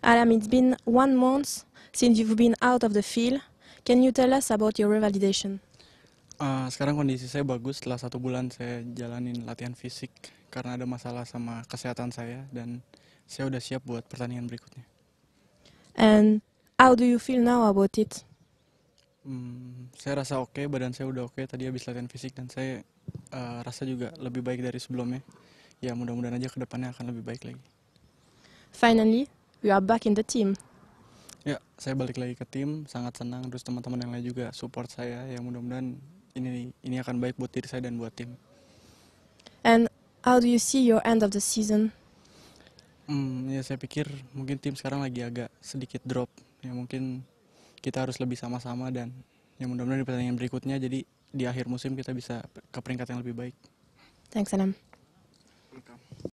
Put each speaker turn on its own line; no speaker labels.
Alam, it's been one month since you've been out of the field. Can you tell us about your revalidation?
Uh, sekarang kondisi saya bagus setelah satu bulan saya jalanin latihan fisik karena ada masalah sama kesehatan saya dan saya udah siap buat pertandingan berikutnya.
And how do you feel now about it?
Hmm, saya rasa oke, okay, badan saya udah oke okay, tadi habis latihan fisik dan saya uh, rasa juga lebih baik dari sebelumnya. Ya mudah-mudahan aja kedepannya akan lebih baik lagi.
Finally, we are back in the team.
Ya, saya balik lagi ke tim, sangat senang terus teman-teman yang lain juga support saya yang mudah-mudahan ini ini akan baik buat diri saya dan buat tim.
And how do you see your end of the season?
Hmm, ya saya pikir mungkin tim sekarang lagi agak sedikit drop. Ya mungkin kita harus lebih sama-sama dan yang mudah-mudahan di pertandingan berikutnya jadi di akhir musim kita bisa ke peringkat yang lebih baik.
Thanks, Anam.